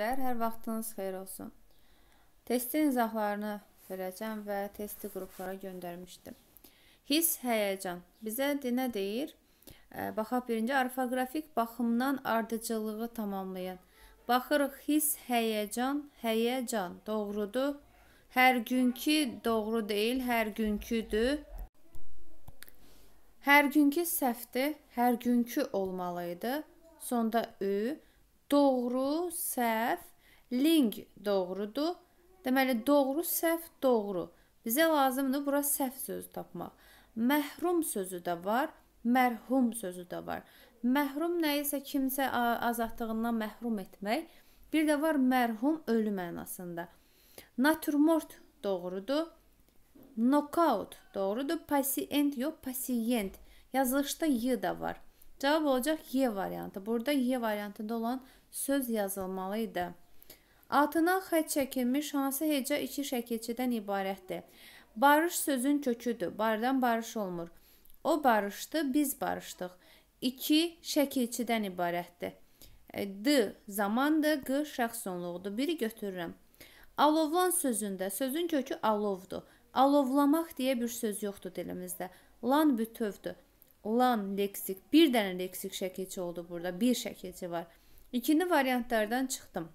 Hər vaxtınız xeyir olsun. Testin izahlarını verəcəm və testi qruplara göndərmişdim. His, həyəcan. Bizə nə deyir? Baxaq birinci orfoqrafik baxımdan ardıcılığı tamamlayan. Baxırıq his, həyəcan, həyəcan doğrudur. Hər günkü doğru deyil, hər günküdür. Hər günkü səhvdir, hər günkü olmalı idi. Sonda ü Doğru, səhv, ling doğrudur. Deməli doğru, səhv, doğru. Bizə lazımdır bura səhv sözü tapmaq. Məhrum sözü də var, mərhum sözü də var. Məhrum nə isə kimsə azadlığından məhrum etmək. Bir də var mərhum ölü mənasında. Natürmort doğrudur. Knockout doğrudur. Pasient yox, pasient. Yazılışda y da var. Cavab olacaq Y variantı. Burada Y variantında olan söz yazılmalı idi. Altına xətt çəkilmiş hansı heca iki şəkilçidən ibarətdir. Barış sözün köküdür. Bardan barış olmur. O barışdı, biz barışdıq. 2 şəkilçidən ibarətdir. E, D zamandır, q şəxsonluqdur. Biri götürürəm. Alovlan sözündə sözün kökü alovdur. Alovlamaq deyə bir söz yoxdur dilimizdə. Lan bütövdür. Lan leksik, bir dənə leksik şəkilçi oldu burada. Bir şəkilçi var. İkinci variantlardan çıxdım.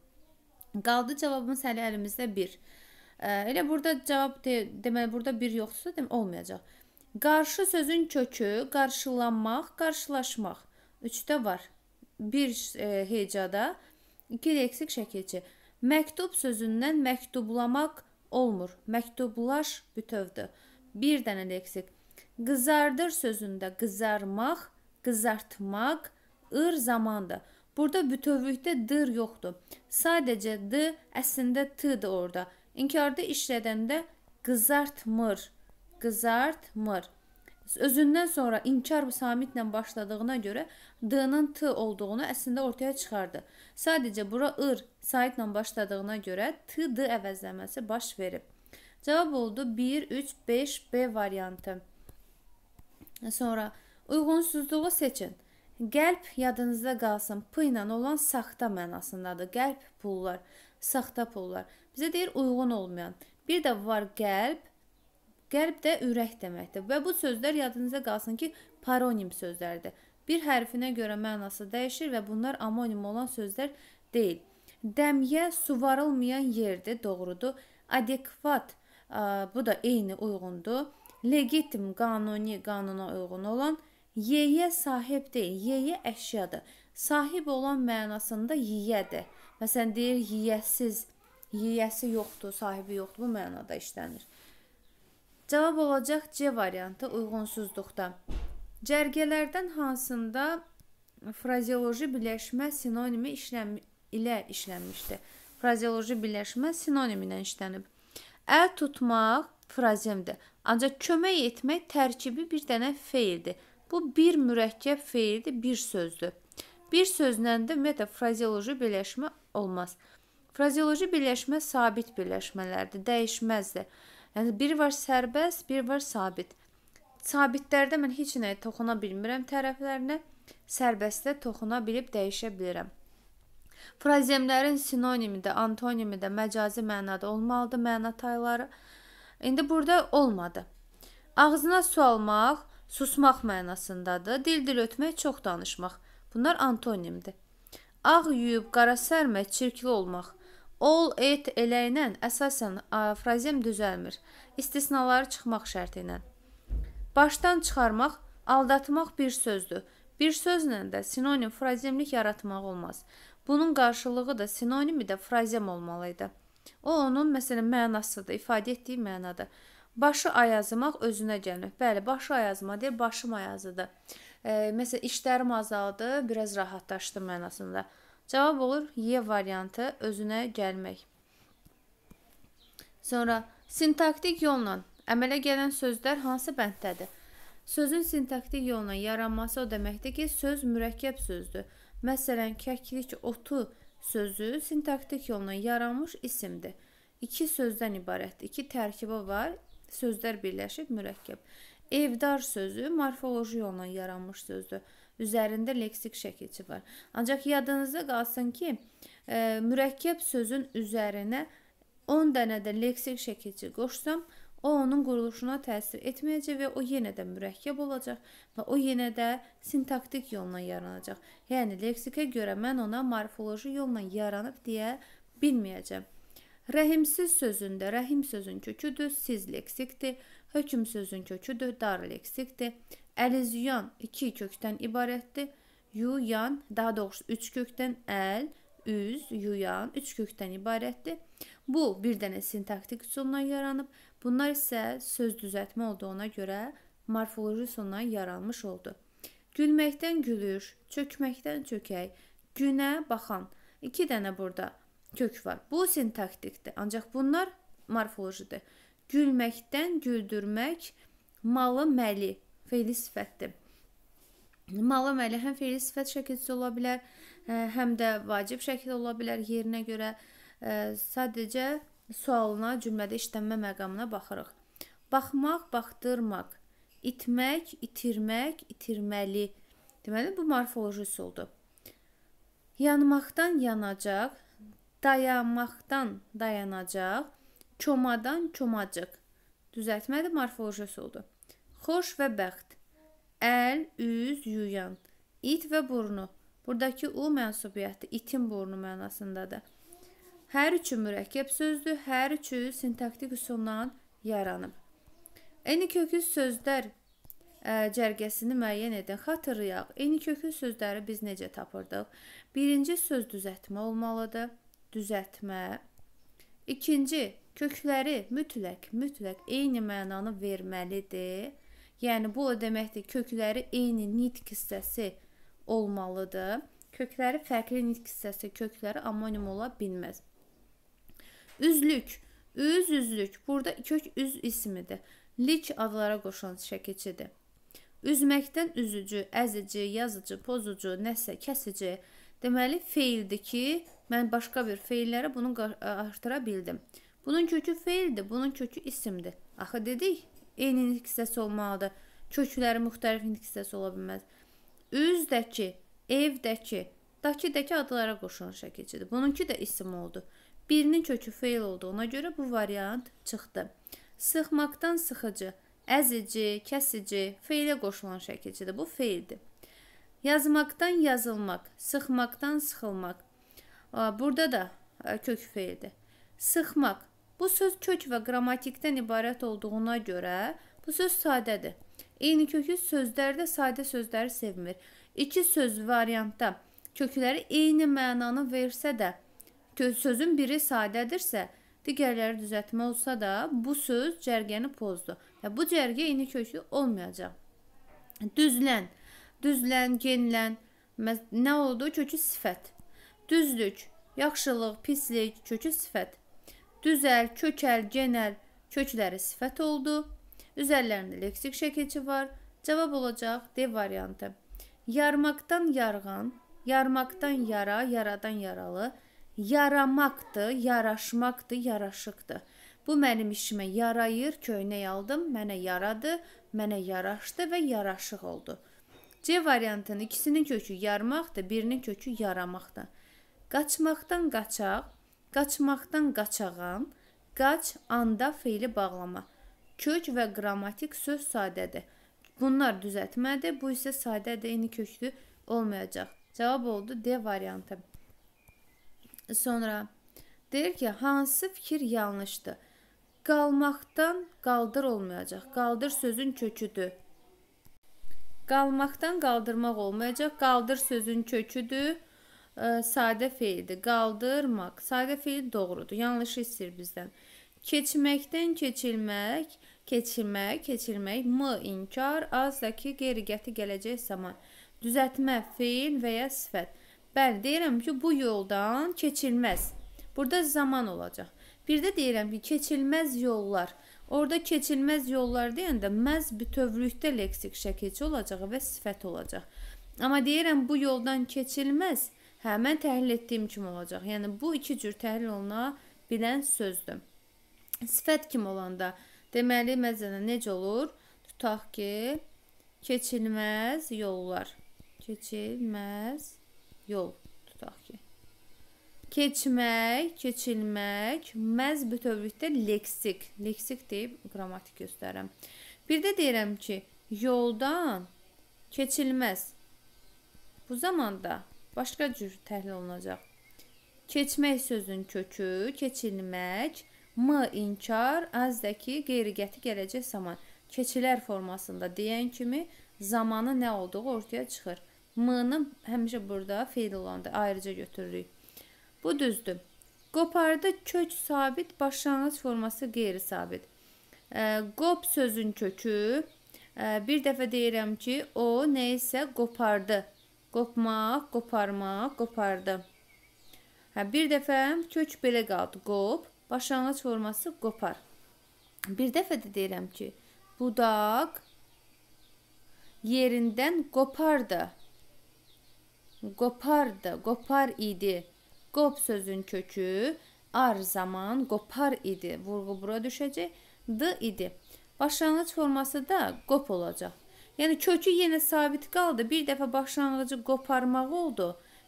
Qaldı cavabımız hələ əlimizdə 1. Elə burada cavab de deməli burada 1 yoxsa demə olmayacaq. Qarşı sözün kökü qarşılanmaq, qarşılaşmaq. 3-də var. 1 e, hecada, 2 leksik şəkilçi. Məktub sözündən məktublamaq olmur. Məktublaş bütövdür. Bir dənə leksik. Qızardır sözündə qızarmaq, qızartmaq, ır zamandır. Burada bütövlükdə dır yoxdur. Sadəcə d əslində t-dir orada. İnkarda işlədəndə qızartmır. Qızartmır. Özündən sonra inkar samitlə başladığına görə d-nın t olduğunu əslində ortaya çıxardı. Sadəcə bura ır saitlə başladığına görə t-d əvəzləməsi baş verib. Cavab oldu 1 3 5 B variantı. Sonra uyğunsuzluğu seçin. Qəlb yadınızda qalsın. P ilə olan saxta mənasındadır. Qəlb pullar, saxta pullar. Bizə deyir uyğun olmayan. Bir də var qəlb. Qəlb də ürək deməkdir. Və bu sözlər yadınızda qalsın ki, paronim sözlərdir. Bir hərfinə görə mənası dəyişir və bunlar amonim olan sözlər deyil. Dəmyə suvarılmayan yerdir, doğrudur. Adekvat ə, bu da eyni uyğundur. Legitim, qanuni, qanuna uyğun olan Yeyə sahib deyil, yeyə əşyadır. Sahib olan mənasında yeyədir. Məsələn deyir yeyəsiz, yeyəsi yoxdur, sahibi yoxdur bu mənada işlənir. Cavab olacaq C variantı uyğunsuzluqda. Cərgələrdən hansında frazeoloji birləşmə sinonimi işləm ilə işlənmişdir? Frazeoloji birləşmə sinonimi ilə işlənib. Əl tutmaq frazemdir. Ancaq kömək etmək tərkibi bir dənə feildir. Bu bir mürəkkəb feildir, bir sözdür. Bir sözlə də ümumiyyətlə frazeoloji birləşmə olmaz. Frazeoloji birləşmə sabit birləşmələrdir, dəyişməzdir. Yəni biri var sərbəst, biri var sabit. Sabitlərdə mən heç nəyə toxuna bilmirəm tərəflərinə, sərbəstdə toxuna bilib dəyişə bilirəm. Frazemlərin sinonimi də, antonimi də məcazi mənada olmalıdır, məna tayları. İndi burada olmadı. Ağzına su almaq susmaq mənasındadır. Dil-dil ötmək, çox danışmaq. Bunlar antonimdir. Ağ yuyub, qara sərmək, çirkli olmaq. Ol, et, elə ilə əsasən frazem düzəlmir. İstisnaları çıxmaq şərti ilə. Başdan çıxarmaq, aldatmaq bir sözdür. Bir sözlə də sinonim frazemlik yaratmaq olmaz. Bunun qarşılığı da sinonimi də frazem olmalı idi. O onun məsələn mənasıdır, ifadə etdiyi mənadır. Başı ayazmaq özünə gəlmək. Bəli, başı ayazma deyir, başım ayazıdı. E, məsələn, işlərim azaldı, biraz rahatlaşdım mənasında. Cavab olur Y variantı özünə gəlmək. Sonra sintaktik yolla əmələ gələn sözlər hansı bənddədir? Sözün sintaktik yolla yaranması o deməkdir ki, söz mürəkkəb sözdür. Məsələn, kəklik otu sözü sintaktik yolla yaranmış isimdir. İki sözdən ibarətdir. İki tərkibi var sözlər birləşib mürəkkəb. Evdar sözü morfoloji yolla yaranmış sözdür. Üzərində leksik şəkilçi var. Ancaq yadınızda qalsın ki, e, mürəkkəb sözün üzərinə 10 dənə də leksik şəkilçi qoşsam, o onun quruluşuna təsir etməyəcək və o yenə də mürəkkəb olacaq və o yenə də sintaktik yolla yaranacaq. Yəni leksikə görə mən ona morfoloji yolla yaranıb deyə bilməyəcəm. Rəhimsiz sözündə rəhim sözün köküdür, siz leksikdir. Hökm sözün köküdür, dar leksikdir. Əlizyan iki kökdən ibarətdir. Yuyan, daha doğrusu üç kökdən əl, üz, yuyan üç kökdən ibarətdir. Bu bir dənə sintaktik üsulla yaranıb. Bunlar isə söz düzəltmə olduğuna görə morfoloji üsulla yaranmış oldu. Gülməkdən gülüş, çökməkdən çökək, günə baxan. 2 dənə burada kök var. Bu sintaktikdir. Ancaq bunlar morfolojidir. Gülməkdən güldürmək malı məli feili sifətdir. Malı məli həm feili sifət şəkildə ola bilər, e, həm də vacib şəkildə ola bilər yerinə görə. E, sadəcə sualına, cümlədə işlənmə məqamına baxırıq. Baxmaq, baxdırmaq, itmək, itirmək, itirməli. Deməli bu morfolojisi oldu. Yanmaqdan yanacaq, dayanmaqdan dayanacaq, komadan komacıq. Düzəltmədir, morfolojisi oldu. Xoş və bəxt. Əl, üz, yuyan. İt və burnu. Buradakı u mənsubiyyəti itin burnu mənasındadır. Hər üçü mürəkkəb sözdür, hər üçü sintaktik üsulla yaranıb. Eyni köklü sözlər cərgəsini müəyyən edin. Xatırlayaq, eyni köklü sözləri biz necə tapırdıq? Birinci söz düzəltmə olmalıdır düzəltmə. İkinci, kökləri mütləq, mütləq eyni mənanı verməlidir. Yəni bu o deməkdir, kökləri eyni nitq hissəsi olmalıdır. Kökləri fərqli nitq hissəsi, kökləri amonim ola bilməz. Üzlük, üz üzlük. Burada kök üz ismidir. Lik adlara qoşulan şəkilçidir. Üzməkdən üzücü, əzici, yazıcı, pozucu, nəsə kəsici. Deməli feildir ki, Mən başqa bir feillərə bunu artıra bildim. Bunun kökü feildir, bunun kökü isimdir. Axı dedik, eyni hissəsi olmalıdır. Kökləri müxtəlif hissəsi ola bilməz. Üzdəki, evdəki, dakidəki adlara qoşulan şəkilçidir. Bununki də isim oldu. Birinin kökü feil olduğuna görə bu variant çıxdı. Sıxmaqdan sıxıcı, əzici, kəsici, feilə qoşulan şəkilçidir. Bu feildir. Yazmaqdan yazılmaq, sıxmaqdan sıxılmaq, Burada da e, kök feildir. Sıxmaq. Bu söz kök və qrammatikdən ibarət olduğuna görə bu söz sadədir. Eyni kökü sözlərdə sadə sözləri sevmir. İki söz variantda kökləri eyni mənanı versə də, sözün biri sadədirsə, digərləri düzəltmə olsa da, bu söz cərgəni pozdu. Və bu cərgə eyni kökü olmayacaq. Düzlən, düzlən, genlən nə oldu? Kökü sifət. Düzlük, yaxşılıq, pislik, kökü sifət. Düzəl, kökəl, genəl kökləri sifət oldu. Üzərlərində leksik şəkilçi var. Cavab olacaq D variantı. Yarmaqdan yarğan, yarmaqdan yara, yaradan yaralı. Yaramaqdır, yaraşmaqdır, yaraşıqdır. Bu mənim işimə yarayır, köynək aldım, mənə yaradı, mənə yaraşdı və yaraşıq oldu. C variantının ikisinin kökü yarmaqdır, birinin kökü yaramaqdır. Qaçmaqdan qaçaq, qaçmaqdan qaçağan, qaç anda feili bağlama. Kök və qrammatik söz sadədir. Bunlar düzəltmədir, bu isə sadədir, eyni köklü olmayacaq. Cavab oldu D variantı. Sonra deyir ki, hansı fikir yanlışdır? Qalmaqdan qaldır olmayacaq. Qaldır sözün köküdür. Qalmaqdan qaldırmaq olmayacaq. Qaldır sözün köküdür ə, sadə feildir. Qaldırmaq sadə feil doğrudur. Yanlış istəyir bizdən. Keçməkdən keçilmək, keçilmək, keçilmək m inkar, azdakı qeyri-qəti gələcək zaman. Düzəltmə feil və ya sifət. Bəli, deyirəm ki, bu yoldan keçilməz. Burada zaman olacaq. Bir də deyirəm ki, keçilməz yollar. Orda keçilməz yollar deyəndə məz bütövlükdə leksik şəkilçi olacaq və sifət olacaq. Amma deyirəm bu yoldan keçilməz. Hə, mən təhlil etdiyim kimi olacaq. Yəni bu iki cür təhlil oluna bilən sözdür. Sifət kimi olanda, deməli məsələn necə olur? Tutaq ki, keçilməz yollar. Keçilməz yol tutaq ki. Keçmək, keçilmək məz bütövlükdə leksik, leksik deyib qrammatik göstərirəm. Bir də deyirəm ki, yoldan keçilməz. Bu zamanda başqa cür təhlil olunacaq. Keçmək sözün kökü keçilmək, m inkar, azdakı qeyri-qəti gələcək zaman keçilər formasında deyən kimi zamanı nə olduğu ortaya çıxır. M-nı həmişə burada feil olanda ayrıca götürürük. Bu düzdür. Qoparda kök sabit, başlanğıc forması qeyri-sabit. Qop sözün kökü bir dəfə deyirəm ki, o nə isə qopardı Qopmaq, qoparmaq, qopardı. Hə, bir dəfə kök belə qaldı. Qop, başlanğıc forması qopar. Bir dəfə də deyirəm ki, budaq yerindən qopardı. Qopardı, qopar idi. Qop sözün kökü ar zaman qopar idi. Vurğu bura düşəcək. D idi. Başlanğıc forması da qop olacaq. Yəni kökü yenə sabit qaldı. Bir dəfə başlanğıcı qoparmaq oldu,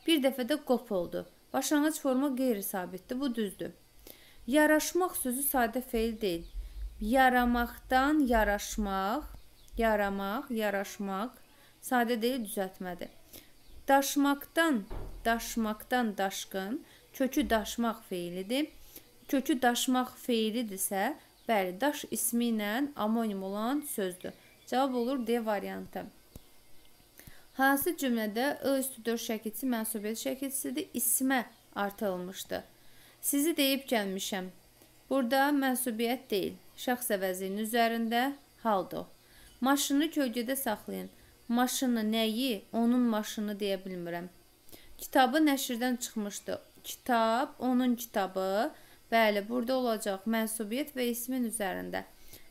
bir dəfə də qop oldu. Başlanğıc forma qeyri-sabitdir, bu düzdür. Yaraşmaq sözü sadə feil deyil. Yaramaqdan yaraşmaq, yaramaq, yaraşmaq sadə deyil, düzəltmədir. Daşmaqdan, daşmaqdan daşqın, kökü daşmaq feilidir. Kökü daşmaq feilidirsə, bəli, daş ismi ilə amonim olan sözdür. Cavab olur D variantı. Hansı cümlədə ı üstü 4 şəkilçi mənsubiyyət şəkilçisidir? İsmə artılmışdı. Sizi deyib gəlmişəm. Burada mənsubiyyət deyil, şəxs əvəzinin üzərində haldır. Maşını kölgədə saxlayın. Maşını nəyi, onun maşını deyə bilmirəm. Kitabı nəşrdən çıxmışdı. Kitab, onun kitabı. Bəli, burada olacaq mənsubiyyət və ismin üzərində.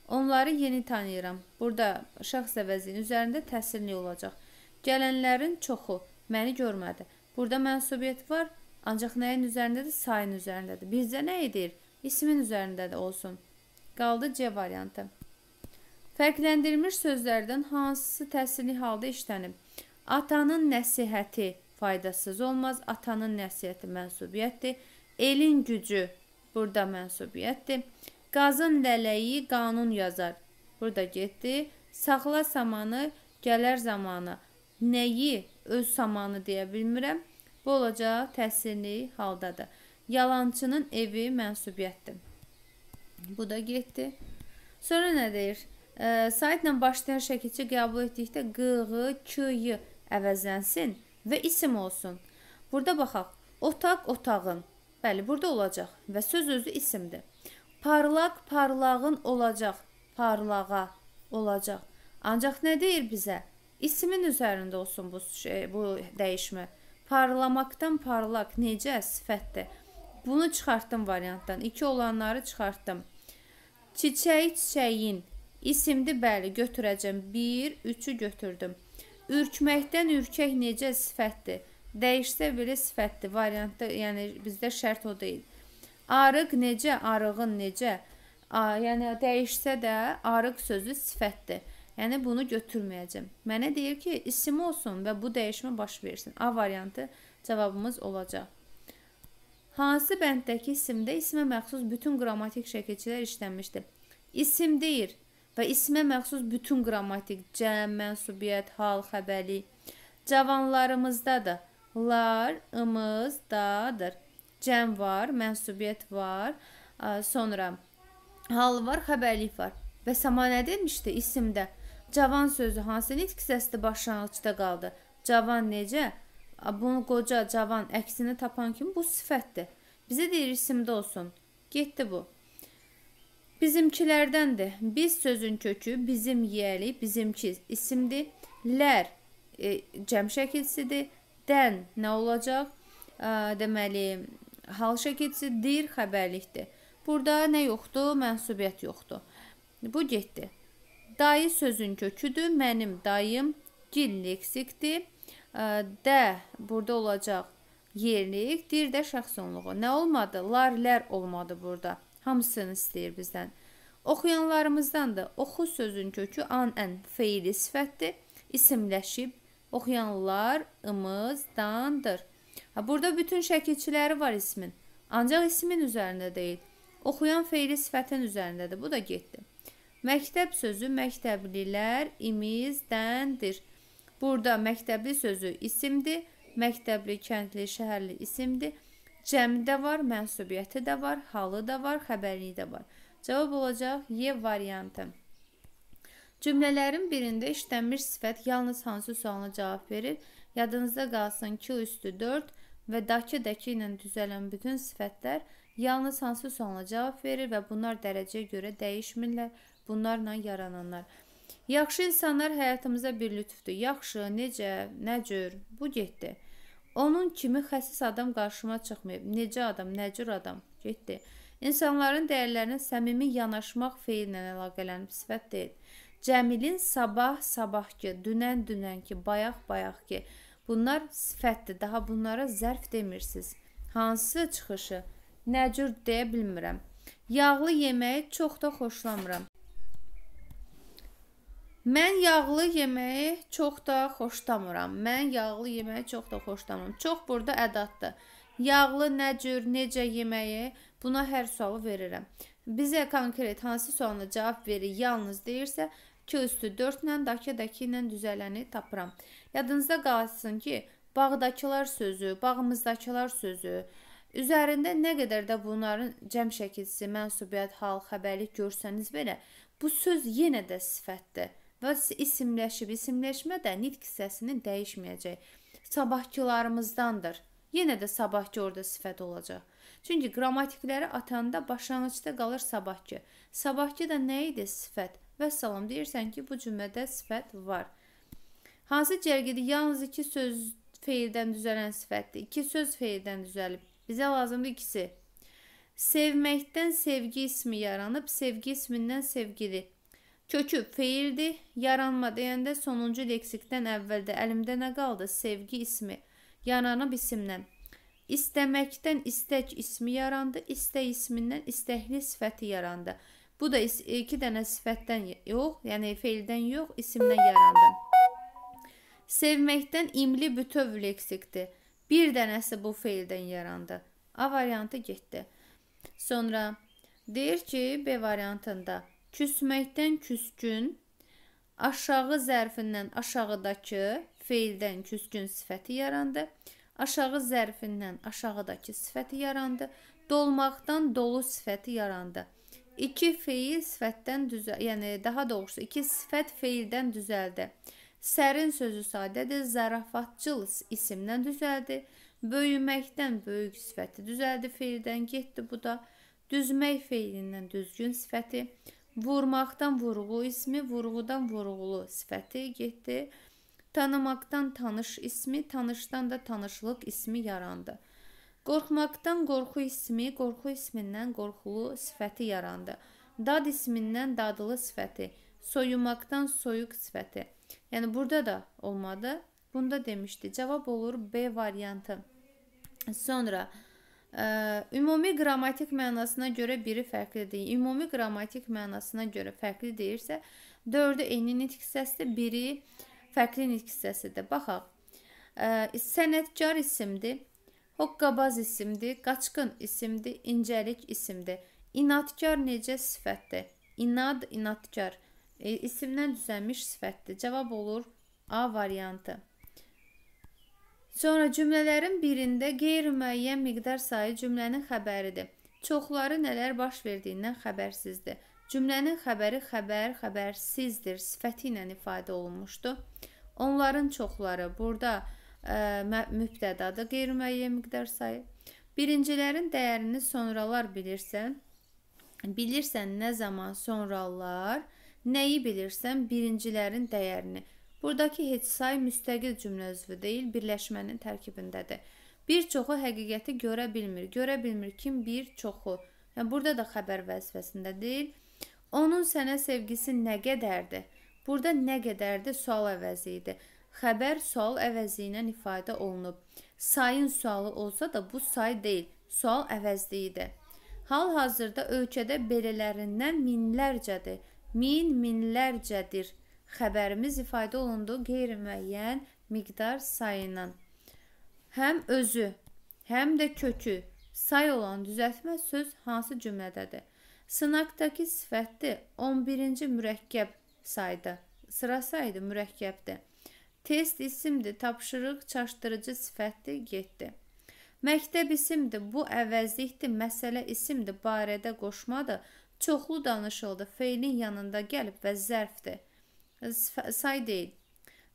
Onları yeni tanıyıram. Burada şəxs əvəzinin üzərində təsirli olacaq. Gələnlərin çoxu məni görmədi. Burada mənsubiyyət var, ancaq nəyin üzərindədir? Sayın üzərindədir. Bizdə nə edir? İsmin üzərindədir olsun. Qaldı C variantı. Fərqləndirilmiş sözlərdən hansısı təsirli halda işlənib? Atanın nəsihəti faydasız olmaz. Atanın nəsihəti mənsubiyyətdir. Elin gücü burada mənsubiyyətdir. Qazın lələyi qanun yazar. Burada getdi. Saxla samanı, gələr zamanı. Nəyi öz samanı deyə bilmirəm. Bu olacaq təsirli haldadır. Yalançının evi mənsubiyyətdir. Bu da getdi. Sonra nə deyir? E, Saitlə başlayan şəkilçi qəbul etdikdə q, ğ, k, y əvəzlənsin və isim olsun. Burada baxaq. Otaq otağın. Bəli, burada olacaq və söz özü isimdir. Parlaq parlağın olacaq, parlağa olacaq. Ancaq nə deyir bizə? İsmin üzərində olsun bu şey, bu dəyişmə. Parlamakdan parlaq necə sifətdir? Bunu çıxartdım variantdan. 2 olanları çıxartdım. Çiçəyi çiçəyin isimdi bəli götürəcəm. 1 3-ü götürdüm. Ürkməkdən ürkək necə sifətdir? Dəyişsə belə sifətdir. Variantda, yəni bizdə şərt o deyil. Arıq necə, arığın necə? A, yəni dəyişsə də arıq sözü sifətdir. Yəni bunu götürməyəcəm. Mənə deyir ki, isim olsun və bu dəyişmə baş versin. A variantı cavabımız olacaq. Hansı bənddəki isimdə ismə məxsus bütün qrammatik şəkilçilər işlənmişdir? İsim deyir və ismə məxsus bütün qrammatik cəm, mənsubiyyət, hal, xəbərlik cavanlarımızdadır. Lar, ımız, dadır cəm var, mənsubiyyət var, sonra hal var, xəbərlik var. Və səma nə demişdi isimdə? Cavan sözü hansı nitq səsli başlanğıcda qaldı? Cavan necə? Bunu qoca, cavan əksini tapan kim bu sifətdir. Bizə deyir isimdə olsun. Getdi bu. Bizimkilərdəndir. Biz sözün kökü bizim yiyəli, bizimki isimdir. Lər e, cəm şəkilsidir. Dən nə olacaq? E, deməli, Halşa keçiddir, xəbərlikdir. Burada nə yoxdur? Mənsubiyyət yoxdur. Bu getdi. Dayı sözün köküdür. Mənim dayım gil leksikdir. Də burada olacaq yerlik, dir də şəxsunluğu. Nə olmadı? Larlər olmadı burada. Hamısını istəyir bizdən. Oxuyanlarımızdan da oxu sözün kökü an-ən feili sifətdir. İsimləşib oxuyanlar ımız dandır. Burada bütün şəkilçiləri var ismin. Ancaq ismin üzərində deyil. Oxuyan feili sifətin üzərindədir. Bu da getdi. Məktəb sözü məktəblilər imizdəndir. Burada məktəbli sözü isimdir. Məktəbli, kəndli, şəhərli isimdir. Cəmi də var, mənsubiyyəti də var, halı da var, xəbəri də var. Cavab olacaq Y variantı. Cümlələrin birində işlənmiş sifət yalnız hansı sualına cavab verir? Yadınızda qalsın ki, üstü 4 və dakı-dəki ilə düzələn bütün sifətlər yalnız hansı suala cavab verir və bunlar dərəcəyə görə dəyişmirlər. Bunlarla yarananlar. Yaxşı insanlar həyatımıza bir lütfdür. Yaxşı, necə, nə cür? Bu getdi. Onun kimi xəsis adam qarşıma çıxmayıb. Necə adam, nə cür adam? Getdi. İnsanların dəyərlərinə səmimi yanaşmaq feillə əlaqələnib sifət deyil. Cəmilin sabah-sabahki, dünən-dünənki, bayaq-bayaqki, bayaq ki Bunlar sifətdir. Daha bunlara zərf demirsiz. Hansı çıxışı? Nə cür deyə bilmirəm. Yağlı yeməyi çox da xoşlamıram. Mən yağlı yeməyi çox da xoşlamıram. Mən yağlı yeməyi çox da xoşlamıram. Çox burada ədatdır. Yağlı nə cür, necə yeməyi? Buna hər sualı verirəm. Bizə konkret hansı sualına cavab verir, yalnız deyirsə, Q üstü 4 ilə, dakı-dakı ilə düzələni tapıram. Yadınızda qalsın ki, bağdakılar sözü, bağımızdakılar sözü üzərində nə qədər də bunların cəm şəkilsi, mənsubiyyət, hal, xəbərlik görsəniz belə, bu söz yenə də sifətdir və isimləşib isimləşmə də nitq hissəsini dəyişməyəcək. Sabahçılarımızdandır. Yenə də sabahçı orada sifət olacaq. Çünki qrammatikləri atanda başlanğıcda qalır sabahçı. Sabahçı da nə idi sifət? Və salam deyirsən ki, bu cümlədə sifət var. Hansı cərgədə yalnız iki söz feildən düzələn sifətdir? İki söz feildən düzəlib. Bizə lazımdır ikisi. Sevməkdən sevgi ismi yaranıb, sevgi ismindən sevgili. Kökü feildir, yaranma deyəndə sonuncu leksikdən əvvəldə əlimdə nə qaldı? Sevgi ismi yaranıb isimdən. İstəməkdən istək ismi yarandı, istək ismindən istəkli sifəti yarandı. Bu da iki dənə sifətdən yox, yəni feildən yox, isimdən yarandı sevməkdən imli bütöv leksikdir. Bir dənəsi bu feildən yarandı. A variantı getdi. Sonra deyir ki, B variantında küsməkdən küskün, aşağı zərfindən aşağıdakı feildən küskün sifəti yarandı. Aşağı zərfindən aşağıdakı sifəti yarandı. Dolmaqdan dolu sifəti yarandı. İki feil sifətdən düzə, yəni daha doğrusu iki sifət feildən düzəldi. Sərin sözü sadədir, zarafatcıl isimdən düzəldi. Böyüməkdən böyük sifəti düzəldi feildən getdi bu da. Düzmək feilindən düzgün sifəti, vurmaqdan vurğu ismi, vurğudan vurğulu sifəti getdi. Tanımaqdan tanış ismi, tanışdan da tanışlıq ismi yarandı. Qorxmaqdan qorxu ismi, qorxu ismindən qorxulu sifəti yarandı. Dad ismindən dadlı sifəti, soyumaqdan soyuq sifəti Yəni burada da olmadı. Bunda demişdi. Cavab olur B variantı. Sonra ə, e, ümumi qrammatik mənasına görə biri fərqlidir. Ümumi qrammatik mənasına görə fərqli deyirsə, 4-ü eyni nitq hissəsidir, biri fərqli nitq hissəsidir. Baxaq. Ə, e, sənətkar isimdir. Hoqqabaz isimdir, qaçqın isimdir, incəlik isimdir. İnadkar necə sifətdir? İnad, inadkar. E, isimdən düzəlmiş sifətdir. Cavab olur A variantı. Sonra cümlələrin birində qeyri-müəyyən miqdar sayı cümlənin xəbəridir. Çoxları nələr baş verdiyindən xəbərsizdir. Cümlənin xəbəri xəbər, xəbərsizdir sifəti ilə ifadə olunmuşdur. Onların çoxları burada e, ə, mübtədadır, qeyri-müəyyən miqdar sayı. Birincilərin dəyərini sonralar bilirsən. Bilirsən nə zaman sonralar, Nəyi bilirsən, birincilərin dəyərini. Buradakı heç say müstəqil cümlə üzvü deyil, birləşmənin tərkibindədir. Bir çoxu həqiqəti görə bilmir. Görə bilmir kim? Bir çoxu. Yəni burada da xəbər vəzifəsində deyil. Onun sənə sevgisi nə qədərdir? Burada nə qədərdir sual əvəzi idi. Xəbər sual əvəzi ilə ifadə olunub. Sayın sualı olsa da bu say deyil, sual əvəzliyidir. Hal-hazırda ölkədə belələrindən minlərcədir min minlərcədir. Xəbərimiz ifadə olundu qeyri-müəyyən miqdar sayından. Həm özü, həm də kökü say olan düzəltmə söz hansı cümlədədir? Sınaqdakı sifətdir 11-ci mürəkkəb saydı. Sıra saydı mürəkkəbdir. Test isimdir, tapşırıq, çaşdırıcı sifətdir, getdi. Məktəb isimdir, bu əvəzlikdir, məsələ isimdir, barədə qoşmadır, çoxlu danışıldı. Feilin yanında gəlib və zərfdir. Say deyil.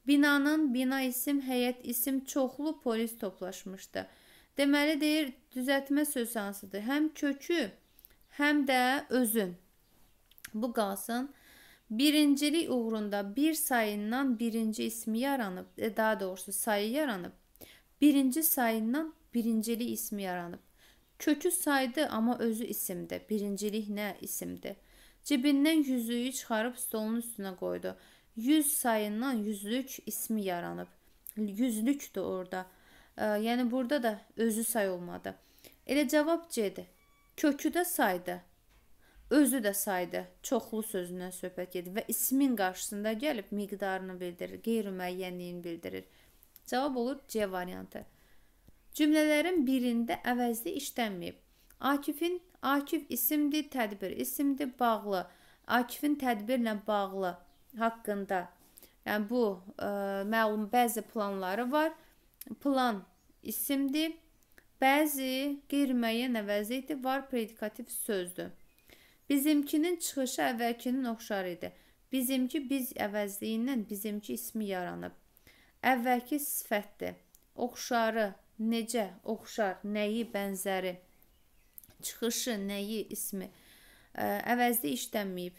Binanın bina isim, həyət isim çoxlu polis toplaşmışdı. Deməli deyir, düzəltmə söz hansıdır? Həm kökü, həm də özün. Bu qalsın. Birincilik uğrunda bir sayından birinci ismi yaranıb, e, daha doğrusu sayı yaranıb. Birinci sayından birincilik ismi yaranıb. Kökü saydı, amma özü isimdi. Birincilik nə isimdi. Cibindən yüzüyü çıxarıb stolun üstünə qoydu. Yüz sayından yüzlük ismi yaranıb. Yüzlükdü orada. E, yəni burada da özü say olmadı. Elə cavab C-dir. Kökü də saydı. Özü də saydı. Çoxlu sözündən söhbət gedir və ismin qarşısında gəlib miqdarını bildirir, qeyri-müəyyənliyin bildirir. Cavab olur C variantı. Cümlələrin birində əvəzli işlənməyib. Akifin Akif isimdir, tədbir isimdir, bağlı. Akifin tədbirlə bağlı haqqında. Yəni bu ə, e, məlum bəzi planları var. Plan isimdir. Bəzi qeyri-müəyyən əvəzlikdir, var predikativ sözdür. Bizimkinin çıxışı əvvəlkinin oxşar idi. Bizimki biz əvəzliyindən bizimki ismi yaranıb. Əvvəlki sifətdir. Oxşarı necə, oxşar, nəyi, bənzəri, çıxışı, nəyi, ismi ə, əvəzli işlənməyib.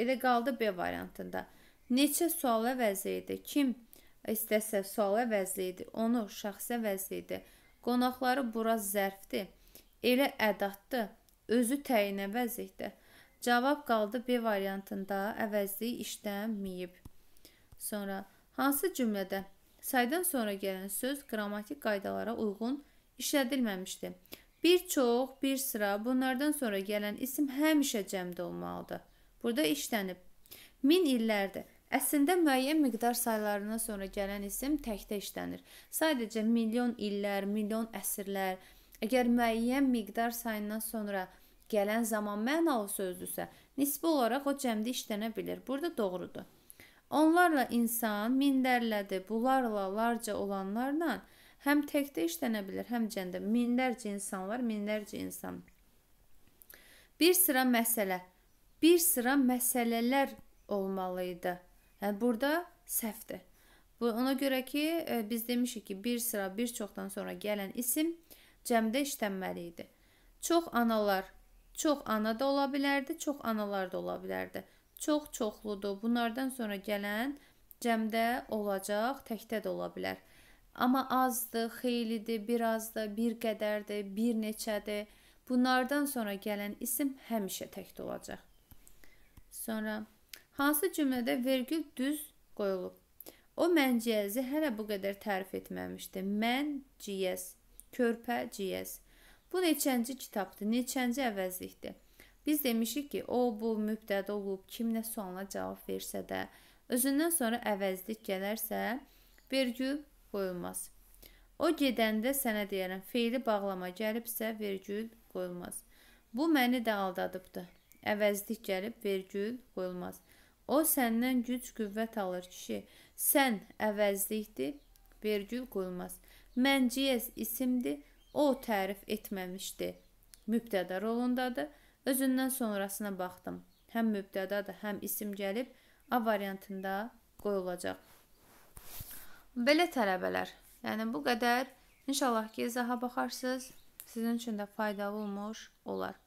Elə qaldı B variantında. Neçə sual əvəzi idi? Kim istəsə sual əvəzi idi. Onu şəxsə əvəzi idi. Qonaqları bura zərfdir. Elə ədatdır. Özü təyin əvəzlikdir. Cavab qaldı B variantında əvəzli işlənməyib. Sonra hansı cümlədə Saydan sonra gələn söz qrammatik qaydalara uyğun işlədilməmişdi. Bir çox, bir sıra bunlardan sonra gələn isim həmişə cəmdə olmalıdır. Burada işlənib. Min illərdir. Əslində müəyyən miqdar saylarından sonra gələn isim təkdə işlənir. Sadəcə milyon illər, milyon əsrlər, əgər müəyyən miqdar sayından sonra gələn zaman mənalı sözdürsə, nisbi olaraq o cəmdə işlənə bilər. Burada doğrudur. Onlarla insan minlərlədir, bunlarla larca olanlarla həm təkdə işlənə bilər, həm cəndə minlərcə insanlar, minlərcə insan. Bir sıra məsələ, bir sıra məsələlər olmalı idi. Yəni burada səhvdir. Bu ona görə ki, e, biz demişik ki, bir sıra bir çoxdan sonra gələn isim cəmdə işlənməli idi. Çox analar, çox ana da ola bilərdi, çox analar da ola bilərdi çox-çoxludur. Bunlardan sonra gələn cəmdə olacaq, təkdə də ola bilər. Amma azdır, xeylidir, bir azdır, bir qədərdir, bir neçədir. Bunlardan sonra gələn isim həmişə təkdə olacaq. Sonra hansı cümlədə vergül düz qoyulub? O mənciyəzi hələ bu qədər tərif etməmişdi. Mənciyəz, körpəciyəz. Bu neçənci kitabdır? Neçənci əvəzlikdir? Biz demişik ki, o, bu mübtədə olub, kim nə sualına cavab versə də, özündən sonra əvəzlik gələrsə, vergül qoyulmaz. O gedəndə sənə deyərəm, feili bağlama gəlibsə vergül qoyulmaz. Bu məni də aldadıbdı. Əvəzlik gəlib vergül qoyulmaz. O səndən güc, qüvvət alır kişi. Sən əvəzlikdir, vergül qoyulmaz. Mənciyəz isimdir. O tərif etməmişdi. Mübtədə rolundadır. Özündən sonrasına baxdım. Həm mübtədadır, həm isim gəlib A variantında qoyulacaq. Belə tələbələr. Yəni bu qədər. İnşallah ki, izaha baxarsınız. Sizin üçün də faydalı olmuş olar.